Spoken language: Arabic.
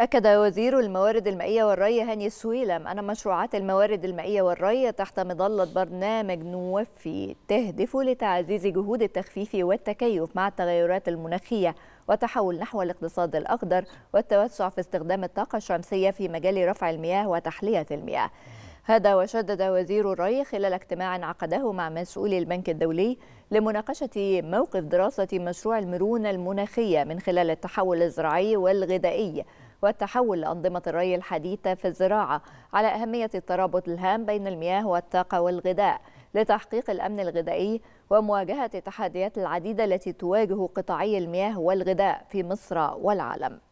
أكد وزير الموارد المائية والري هاني السويلم أن مشروعات الموارد المائية والري تحت مظلة برنامج نوفي تهدف لتعزيز جهود التخفيف والتكيف مع التغيرات المناخية وتحول نحو الاقتصاد الأخضر والتوسع في استخدام الطاقة الشمسية في مجال رفع المياه وتحلية المياه هذا وشدد وزير الري خلال اجتماع عقده مع مسؤولي البنك الدولي لمناقشة موقف دراسة مشروع المرونة المناخية من خلال التحول الزراعي والغذائي والتحول لأنظمة الري الحديثة في الزراعة على أهمية الترابط الهام بين المياه والطاقة والغذاء لتحقيق الأمن الغذائي ومواجهة التحديات العديدة التي تواجه قطاعي المياه والغذاء في مصر والعالم